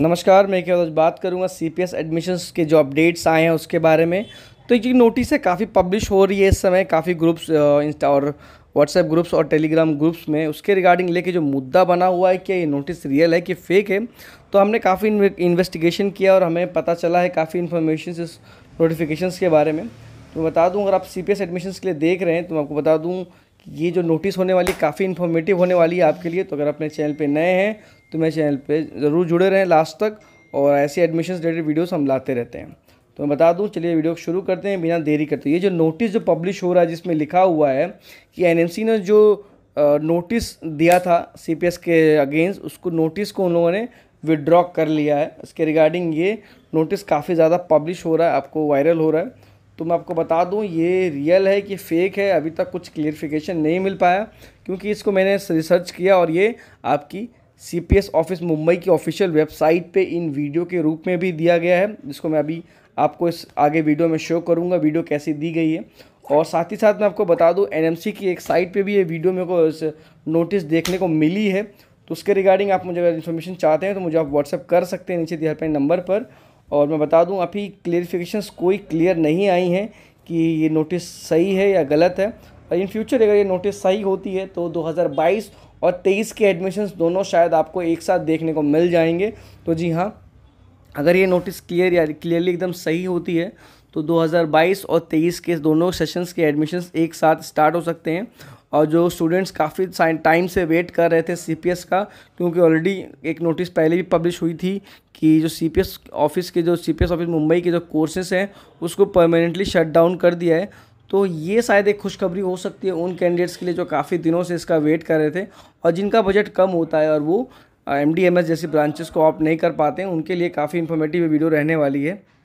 नमस्कार मैं क्या बात करूंगा सी पी एडमिशन्स के जो अपडेट्स आए हैं उसके बारे में तो ये नोटिस है काफ़ी पब्लिश हो रही है इस समय काफ़ी ग्रुप्स इंस्टा और व्हाट्सएप ग्रुप्स और टेलीग्राम ग्रुप्स में उसके रिगार्डिंग लेके जो मुद्दा बना हुआ है कि ये नोटिस रियल है कि फेक है तो हमने काफ़ी इन्वेस्टिगेशन किया और हमें पता चला है काफ़ी इन्फॉर्मेशन इस नोटिफिकेशन के बारे में तो बता दूँ अगर आप सी पी एडमिशन्स के लिए देख रहे हैं तो मैं आपको बता दूँ कि ये जो नोटिस होने वाली काफ़ी इन्फॉर्मेटिव होने वाली है आपके लिए तो अगर अपने चैनल पर नए हैं तो मेरे चैनल पे ज़रूर जुड़े रहें लास्ट तक और ऐसे एडमिशन रिलेटेड वीडियोस हम लाते रहते हैं तो मैं बता दूं चलिए वीडियो शुरू करते हैं बिना देरी करते ये जो नोटिस जो पब्लिश हो रहा है जिसमें लिखा हुआ है कि एन ने जो नोटिस दिया था सी के अगेंस्ट उसको नोटिस को उन लोगों ने विड्रॉ कर लिया है इसके रिगार्डिंग ये नोटिस काफ़ी ज़्यादा पब्लिश हो रहा है आपको वायरल हो रहा है तो मैं आपको बता दूं ये रियल है कि फ़ेक है अभी तक कुछ क्लियरिफिकेशन नहीं मिल पाया क्योंकि इसको मैंने रिसर्च किया और ये आपकी सी ऑफिस मुंबई की ऑफिशियल वेबसाइट पे इन वीडियो के रूप में भी दिया गया है जिसको मैं अभी आपको इस आगे वीडियो में शो करूँगा वीडियो कैसे दी गई है और साथ ही साथ मैं आपको बता दूं एनएमसी की एक साइट पे भी ये वीडियो मेरे को नोटिस देखने को मिली है तो उसके रिगार्डिंग आप मुझे अगर इन्फॉर्मेशन चाहते हैं तो मुझे आप व्हाट्सअप कर सकते हैं नीचे दिए हेल्पलाइन नंबर पर और मैं बता दूं अभी क्लियरिफिकेशन कोई क्लियर नहीं आई हैं कि ये नोटिस सही है या गलत है इन फ्यूचर अगर ये नोटिस सही होती है तो 2022 और 23 के एडमिशन्स दोनों शायद आपको एक साथ देखने को मिल जाएंगे तो जी हाँ अगर ये नोटिस क्लियर या क्लियरली एकदम सही होती है तो 2022 और 23 के दोनों सेशंस के एडमिशन्स एक साथ स्टार्ट हो सकते हैं और जो स्टूडेंट्स काफ़ी टाइम से वेट कर रहे थे सी का क्योंकि ऑलरेडी एक नोटिस पहले भी पब्लिश हुई थी कि जो सी ऑफिस के जो सी ऑफिस मुंबई के जो कोर्सेस हैं उसको परमानेंटली शट डाउन कर दिया है तो ये शायद एक खुशखबरी हो सकती है उन कैंडिडेट्स के लिए जो काफ़ी दिनों से इसका वेट कर रहे थे और जिनका बजट कम होता है और वो एम डी एम एस जैसी ब्रांचेस को आप नहीं कर पाते हैं उनके लिए काफ़ी इन्फॉर्मेटिव वीडियो रहने वाली है